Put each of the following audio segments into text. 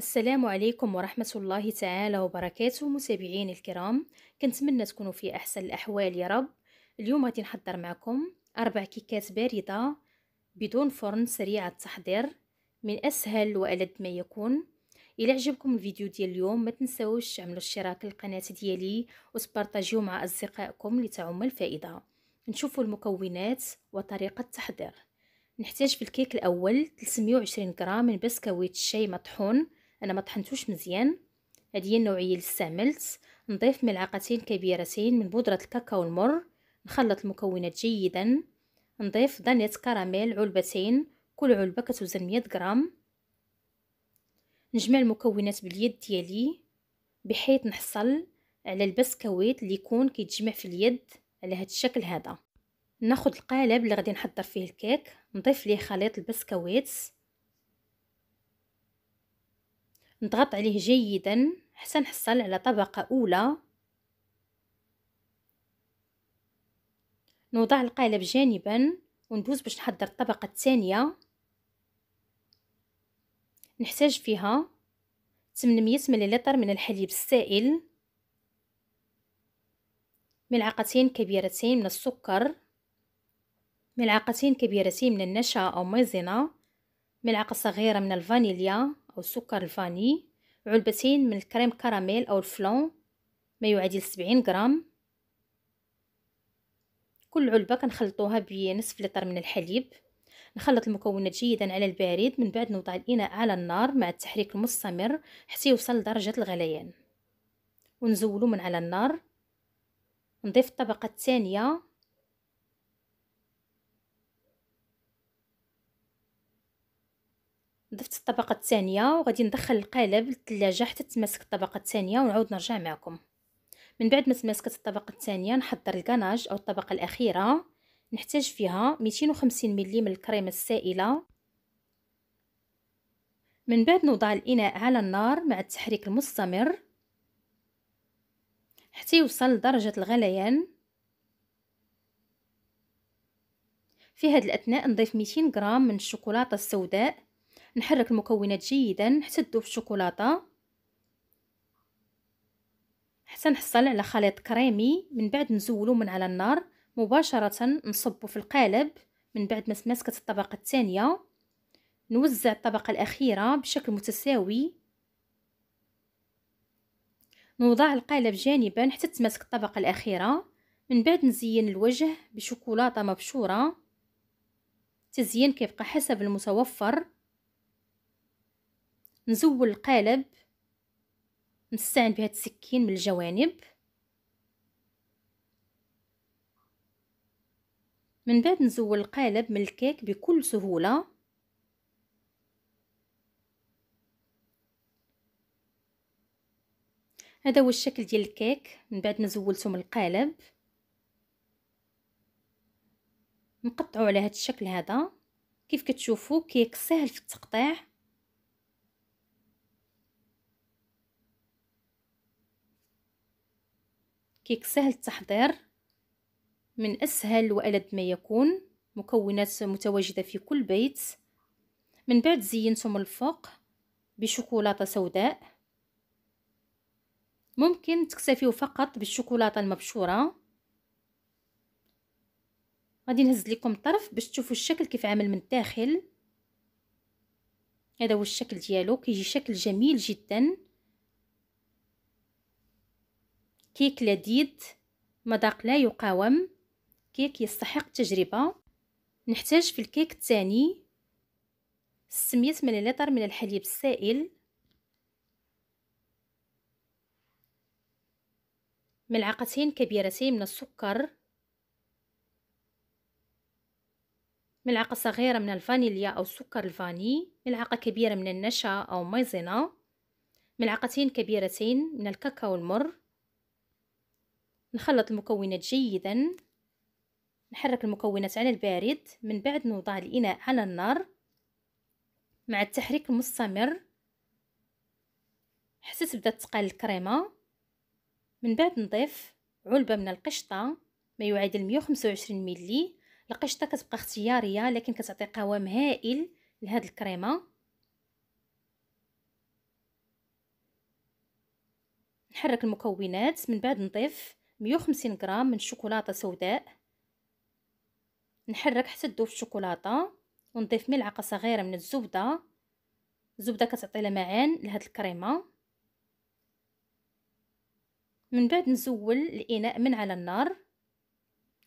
السلام عليكم ورحمة الله تعالى وبركاته متابعين الكرام كنتمنى تكونوا في أحسن الأحوال يا رب اليوم غادي نحضر معكم أربع كيكات باردة بدون فرن سريعة التحضير من أسهل وألد ما يكون إلى عجبكم الفيديو ديال اليوم ما تنسوش عملوا الاشتراك للقناة ديالي وتبارطاجيو مع أصدقائكم لتعم الفائدة نشوفوا المكونات وطريقة التحضير نحتاج في الكيك الأول 320 غرام من بسكويت الشاي مطحون انا ما طحنتوش مزيان هذه هي النوعيه اللي استعملت نضيف ملعقتين كبيرتين من بودره الكاكاو المر نخلط المكونات جيدا نضيف دانيت كراميل علبتين كل علبه كتوزن 100 غرام نجمع المكونات باليد ديالي بحيث نحصل على البسكويت اللي يكون كيتجمع في اليد على هذا الشكل هذا ناخذ القالب اللي غادي نحضر فيه الكيك نضيف ليه خليط البسكويت نضغط عليه جيدا حتى نحصل على طبقة أولى نوضع القالب جانبا وندوز باش نحضر الطبقة الثانية نحتاج فيها 800 مليلتر من الحليب السائل ملعقتين كبيرتين من السكر ملعقتين كبيرتين من النشا أو مايزينا ملعقة صغيرة من الفانيليا والسكر الفاني علبتين من الكريم كراميل أو الفلون ما يعادل سبعين غرام كل علبة كنخلطوها بنصف لتر من الحليب نخلط المكونات جيدا على البارد من بعد نوضع الإناء على النار مع التحريك المستمر حتى يوصل لدرجة الغليان ونزولو من على النار نضيف الطبقة الثانية نظفت الطبقه الثانيه وغادي ندخل القالب للثلاجه حتى تماسك الطبقه الثانيه ونعود نرجع معكم من بعد ما تماسكت الطبقه الثانيه نحضر الكناج او الطبقه الاخيره نحتاج فيها 250 ملي من الكريمه السائله من بعد نوضع الاناء على النار مع التحريك المستمر حتى يوصل لدرجه الغليان في هذا الاثناء نضيف 200 غرام من الشوكولاته السوداء نحرك المكونات جيدا حتى تذوب الشوكولاته حتى نحصل على خليط كريمي من بعد نزولو من على النار مباشره نصبو في القالب من بعد ما تماسكت الطبقه الثانيه نوزع الطبقه الاخيره بشكل متساوي نوضع القالب جانبا حتى تماسك الطبقه الاخيره من بعد نزين الوجه بشوكولاته مبشوره التزيين كيبقى حسب المتوفر نزول القالب نستعن بهاد السكين من الجوانب من بعد نزول القالب من الكيك بكل سهولة هذا هو الشكل ديال الكيك من بعد ما زولته من القالب نقطعو على هذا الشكل هذا كيف كتشوفوا كيك سهل في التقطيع كيك سهل التحضير من أسهل وألد ما يكون مكونات متواجدة في كل بيت من بعد زينته من الفوق بشوكولاتة سوداء ممكن تكتفيو فقط بالشوكولاتة المبشورة غادي نهز لكم الطرف باش تشوفوا الشكل كيف عامل من الداخل هذا هو الشكل ديالو كيجي شكل جميل جدا كيك لذيذ مذاق لا يقاوم كيك يستحق التجربة نحتاج في الكيك الثاني 600 مليلتر من الحليب السائل ملعقتين كبيرتين من السكر ملعقة صغيرة من الفانيليا أو سكر الفاني ملعقة كبيرة من النشا أو مايزينا ملعقتين كبيرتين من الكاكاو المر نخلط المكونات جيدا نحرك المكونات على البارد من بعد نوضع الإناء على النار مع التحريك المستمر حسيت بدات تقال الكريمه من بعد نضيف علبه من القشطه ما يعادل 125 ملي القشطه كتبقى اختياريه لكن كتعطي قوام هائل لهاد الكريمه نحرك المكونات من بعد نضيف 150 غرام من الشوكولاته سوداء نحرك حتى تذوب الشوكولاته ونضيف ملعقه صغيره من الزبده الزبده كتعطي لمعان لهاد الكريمه من بعد نزول الاناء من على النار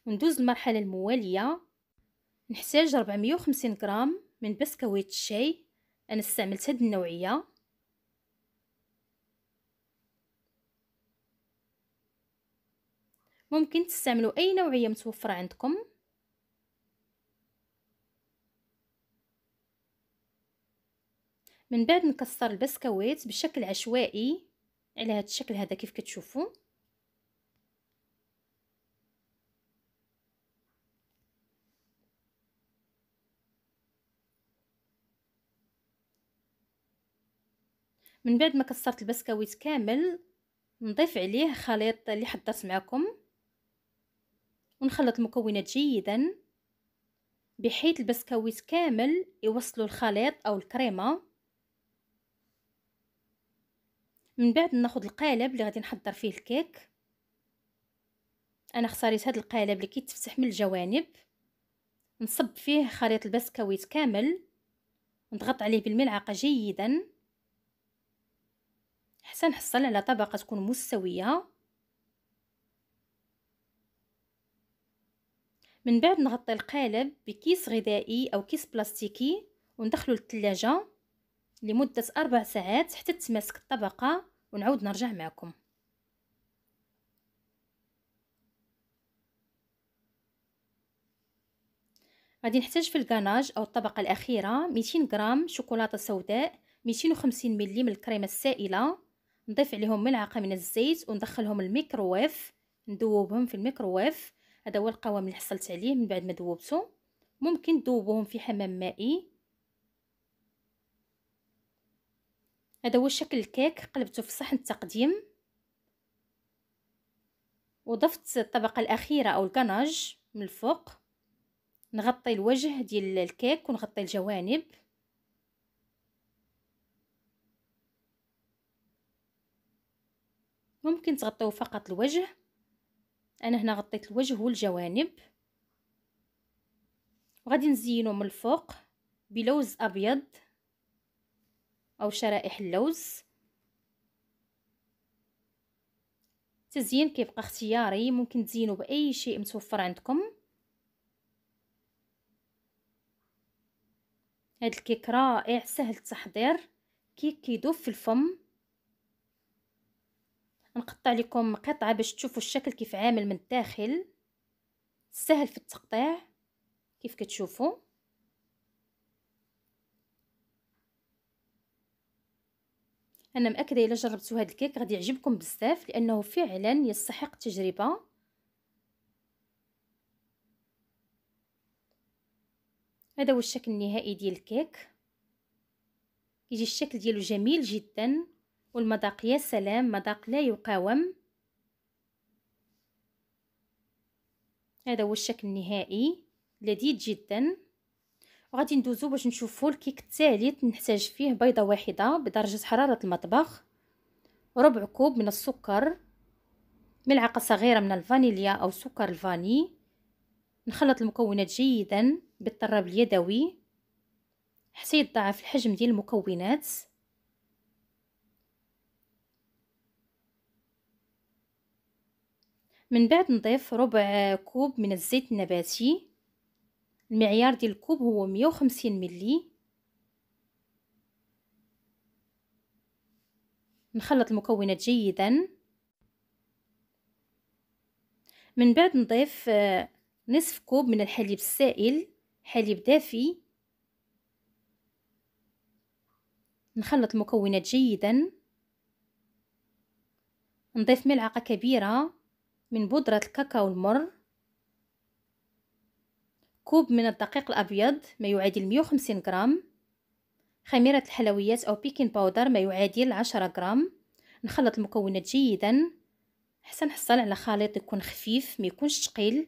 وندوز المرحله المواليه نحتاج 450 غرام من بسكويت الشاي انا استعملت هاد النوعيه ممكن تستعملوا اي نوعيه متوفره عندكم من بعد نكسر البسكويت بشكل عشوائي على هذا الشكل هذا كيف كتشوفوا من بعد ما كسرت البسكويت كامل نضيف عليه خليط اللي حضرت معكم ونخلط المكونات جيدا بحيث البسكويت كامل يوصلوا الخليط او الكريمه من بعد ناخذ القالب اللي غادي نحضر فيه الكيك انا اختاريت هذا القالب اللي كيتفتح من الجوانب نصب فيه خليط البسكويت كامل نضغط عليه بالملعقه جيدا حتى نحصل على طبقه تكون مستويه من بعد نغطي القالب بكيس غذائي او كيس بلاستيكي وندخله للثلاجة لمدة أربع ساعات حتى تتماسك الطبقة ونعود نرجع معكم غادي نحتاج في الكناج او الطبقه الاخيره 200 غرام شوكولاته سوداء 250 ملي من الكريمه السائله نضيف عليهم ملعقه من الزيت وندخلهم الميكروويف ندوبهم في الميكروويف هذا هو القوام اللي حصلت عليه من بعد ما ذوبته ممكن تذوبوهم في حمام مائي هذا هو شكل الكيك قلبته في صحن التقديم وضفت الطبقه الاخيره او الكناج من الفوق نغطي الوجه ديال الكيك ونغطي الجوانب ممكن تغطيو فقط الوجه انا هنا غطيت الوجه والجوانب وغادي نزينو من الفوق بلوز ابيض او شرائح اللوز التزيين كيبقى اختياري ممكن تزينوا باي شيء متوفر عندكم هاد الكيك رائع سهل التحضير كيك كيدوب في الفم نقطع لكم قطعه باش تشوفوا الشكل كيف عامل من الداخل سهل في التقطيع كيف كتشوفوا انا مأكده الا جربتوا هذا الكيك غادي يعجبكم بزاف لانه فعلا يستحق التجربه هذا هو الشكل النهائي ديال الكيك يجي الشكل ديالو جميل جدا والمذاق يا سلام مذاق لا يقاوم هذا هو الشكل النهائي لذيذ جدا وغادي ندوزو باش نشوفو الكيك الثالث نحتاج فيه بيضه واحده بدرجه حراره المطبخ ربع كوب من السكر ملعقه صغيره من الفانيليا او سكر الفاني نخلط المكونات جيدا بالطراب اليدوي حتى يتضاعف الحجم ديال المكونات من بعد نضيف ربع كوب من الزيت النباتي المعيار ديال الكوب هو 150 ملي نخلط المكونات جيدا من بعد نضيف آه، نصف كوب من الحليب السائل حليب دافي نخلط المكونات جيدا نضيف ملعقه كبيره من بودرة الكاكاو المر كوب من الدقيق الأبيض ما يعادل 150 غرام خميرة الحلويات أو بيكين باودر ما يعادل 10 غرام نخلط المكونات جيدا حتى نحصل على خليط يكون خفيف ما يكونش ثقيل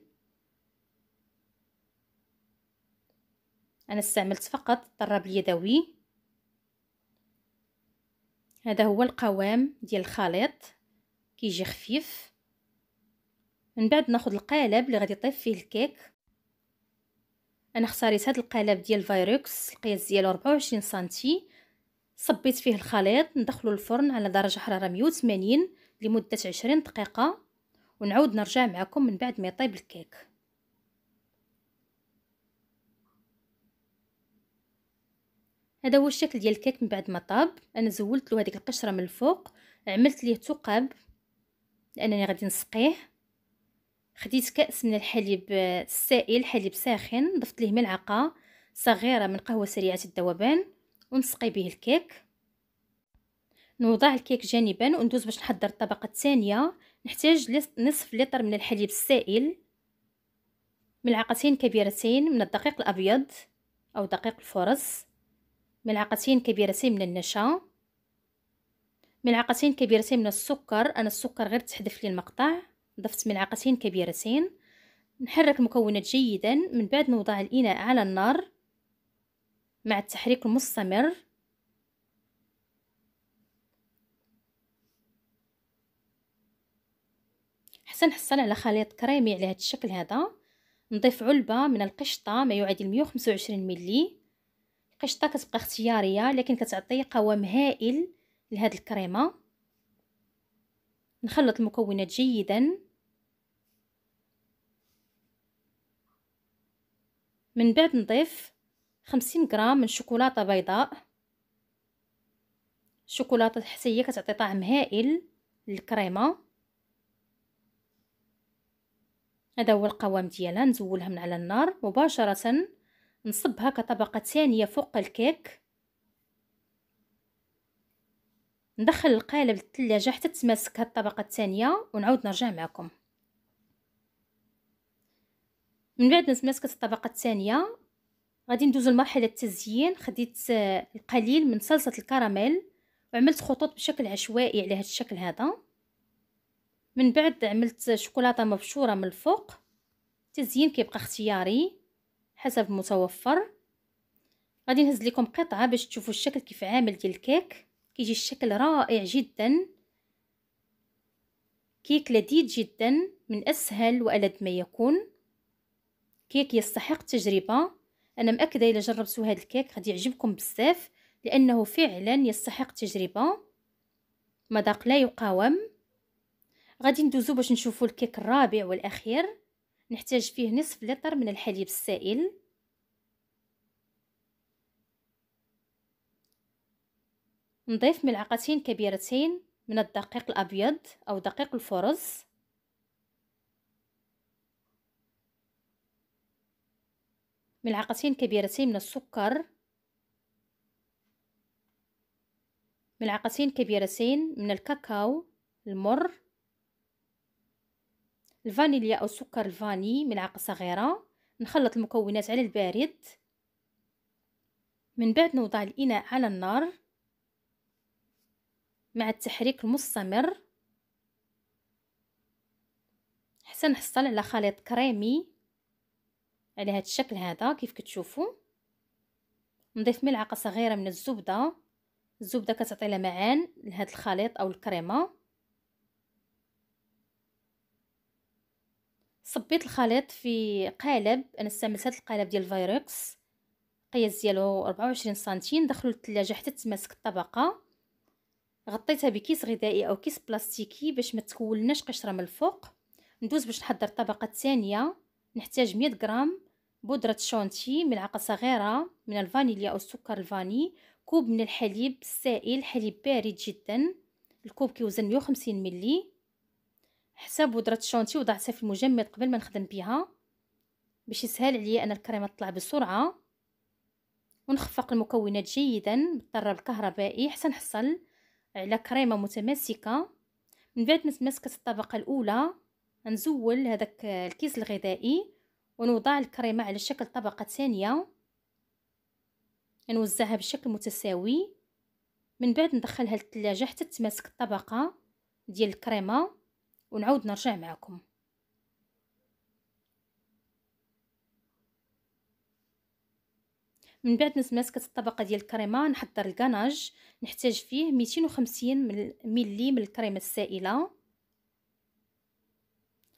أنا استعملت فقط الطراب اليدوي هذا هو القوام ديال الخليط كيجي خفيف من بعد ناخذ القالب اللي غادي يطيب فيه الكيك انا اختاريت هذا القالب ديال فايروكس القياس ديالو 24 سنتي صبيت فيه الخليط ندخلو الفرن على درجه حراره 180 لمده 20 دقيقه ونعود نرجع معكم من بعد ما يطيب الكيك هذا هو الشكل ديال الكيك من بعد ما طاب انا زولت له هذيك القشره من الفوق عملت ليه ثقب لانني غادي نسقيه خديت كأس من الحليب السائل حليب ساخن ضفت ليه ملعقة صغيرة من قهوة سريعة الذوبان ونسقي به الكيك نوضع الكيك جانبا وندوز باش نحضر الطبقة الثانية نحتاج نصف لتر من الحليب السائل ملعقتين كبيرتين من الدقيق الأبيض أو دقيق الفرص ملعقتين كبيرتين من النشا ملعقتين كبيرتين من السكر أنا السكر غير تحذف لي المقطع ضفت ملعقتين كبيرتين نحرك المكونات جيدا من بعد نوضع الإناء على النار مع التحريك المستمر حتى نحصل على خليط كريمي على هذا الشكل هذا نضيف علبة من القشطة ما يعادل 125 ملي القشطة كتبقى اختيارية لكن كتعطي قوام هائل لهاد الكريمة نخلط المكونات جيدا من بعد نضيف خمسين غرام من شوكولاته بيضاء شوكولاتة حسية كتعطي طعم هائل للكريمه هذا هو القوام ديالها نزولها من على النار مباشره نصبها كطبقه ثانيه فوق الكيك ندخل القالب للثلاجة حتى تتماسك هاد الطبقة الثانية ونعاود نرجع معكم من بعد ما تماسكت الطبقة الثانية غادي ندوزو لمرحلة التزيين خديت القليل من صلصة الكراميل وعملت خطوط بشكل عشوائي على هاد الشكل هذا من بعد عملت شوكولاتة مبشورة من الفوق التزيين كيبقى اختياري حسب المتوفر غادي نهز لكم قطعة باش تشوفوا الشكل كيف عامل ديال الكيك كيجي الشكل رائع جدا كيك لذيذ جدا من أسهل والد ما يكون كيك يستحق التجربة أنا مأكدة إلا جربتوا هذا الكيك غادي يعجبكم بزاف لأنه فعلا يستحق التجربة مذاق لا يقاوم غادي ندوزو باش نشوفوا الكيك الرابع والأخير نحتاج فيه نصف لتر من الحليب السائل نضيف ملعقتين كبيرتين من الدقيق الأبيض أو دقيق الفرز ملعقتين كبيرتين من السكر ملعقتين كبيرتين من الكاكاو المر الفانيليا أو سكر الفاني ملعقة صغيرة نخلط المكونات على البارد من بعد نوضع الإناء على النار مع التحريك المستمر حتى نحصل على خليط كريمي على هذا الشكل هذا كيف كتشوفوا نضيف ملعقه صغيره من الزبده الزبده كتعطي لمعان لهذا الخليط او الكريمه صبيت الخليط في قالب انا استعملت هذا القالب ديال فايركس القياس ديالو 24 سنتيم دخلو الثلاجه حتى تماسك الطبقه غطيتها بكيس غذائي او كيس بلاستيكي باش ما تكولناش قشره من الفوق ندوز باش نحضر الطبقه الثانيه نحتاج 100 غرام بودره شونتي ملعقه صغيره من الفانيليا او السكر الفاني كوب من الحليب السائل حليب بارد جدا الكوب كيوزن 150 ملي حساب بودره الشونتي وضعتها في المجمد قبل ما نخدم بها باش يسهل عليا انا الكريمه تطلع بسرعه ونخفق المكونات جيدا بالطراب الكهربائي حتى نحصل على كريمه متماسكه من بعد ما تماسكت الطبقه الاولى نزول هذاك الكيس الغذائي ونوضع الكريمه على شكل طبقه ثانيه نوزعها بشكل متساوي من بعد ندخلها للثلاجه حتى تماسك الطبقه ديال الكريمه ونعود نرجع معكم من بعد نسماس الطبقه ديال الكريمه نحضر الكناج نحتاج فيه 250 ملي من الكريمه السائله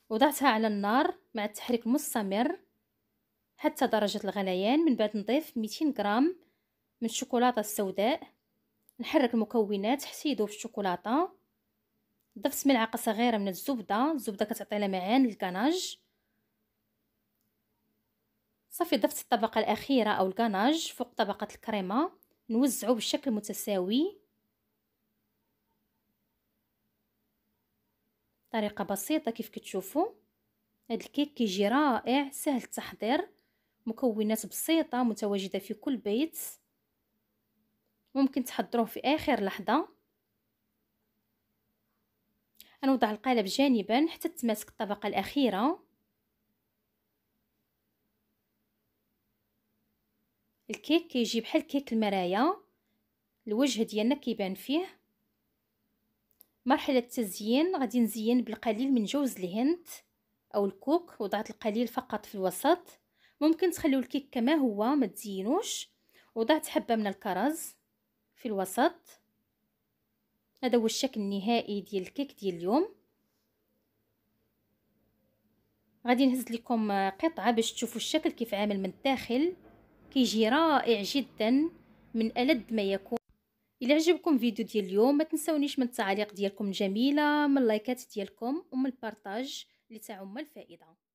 وضعتها على النار مع التحريك المستمر حتى درجه الغليان من بعد نضيف 200 غرام من الشوكولاته السوداء نحرك المكونات حتى يذوب الشوكولاته ضفت ملعقه صغيره من الزبده الزبده كتعطي لمعان للكناج صافي ضفت الطبقة الأخيرة أو الكناج فوق طبقة الكريمة نوزعو بشكل متساوي طريقة بسيطة كيف كتشوفوا هاد الكيك كيجي رائع سهل التحضير مكونات بسيطة متواجدة في كل بيت ممكن تحضروه في آخر لحظة نوضع القالب جانبا حتى تماسك الطبقة الأخيرة الكيك كيجي بحال كيك المرايا الوجه ديالنا كيبان فيه مرحله التزيين غادي نزين بالقليل من جوز الهند او الكوك وضعت القليل فقط في الوسط ممكن تخليو الكيك كما هو ما تزينوش وضعت حبه من الكرز في الوسط هذا هو الشكل النهائي ديال الكيك ديال اليوم غادي نهز لكم قطعه باش تشوفوا الشكل كيف عامل من الداخل كيجي رائع جدا من ألد ما يكون إلا عجبكم فيديو ديال اليوم ما تنسونيش من التعليق ديالكم الجميلة من اللايكات ديالكم ومن البارطاج لتعم الفائدة